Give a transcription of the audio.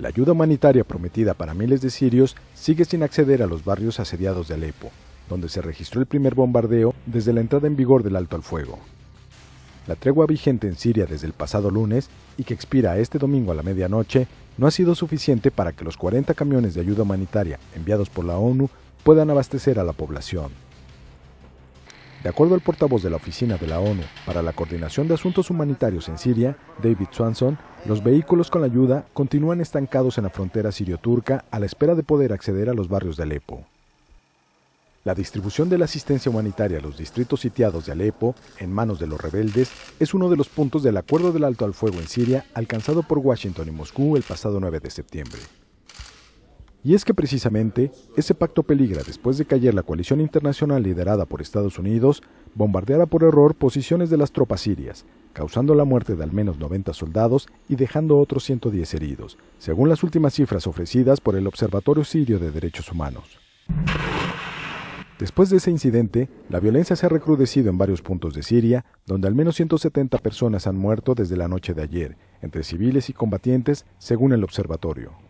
La ayuda humanitaria prometida para miles de sirios sigue sin acceder a los barrios asediados de Alepo, donde se registró el primer bombardeo desde la entrada en vigor del alto al fuego. La tregua vigente en Siria desde el pasado lunes y que expira este domingo a la medianoche no ha sido suficiente para que los 40 camiones de ayuda humanitaria enviados por la ONU puedan abastecer a la población. De acuerdo al portavoz de la Oficina de la ONU para la Coordinación de Asuntos Humanitarios en Siria, David Swanson, los vehículos con la ayuda continúan estancados en la frontera sirio-turca a la espera de poder acceder a los barrios de Alepo. La distribución de la asistencia humanitaria a los distritos sitiados de Alepo, en manos de los rebeldes, es uno de los puntos del acuerdo del alto al fuego en Siria alcanzado por Washington y Moscú el pasado 9 de septiembre. Y es que precisamente ese pacto peligra después de que ayer la coalición internacional liderada por Estados Unidos bombardeara por error posiciones de las tropas sirias, causando la muerte de al menos 90 soldados y dejando otros 110 heridos, según las últimas cifras ofrecidas por el Observatorio Sirio de Derechos Humanos. Después de ese incidente, la violencia se ha recrudecido en varios puntos de Siria, donde al menos 170 personas han muerto desde la noche de ayer, entre civiles y combatientes, según el observatorio.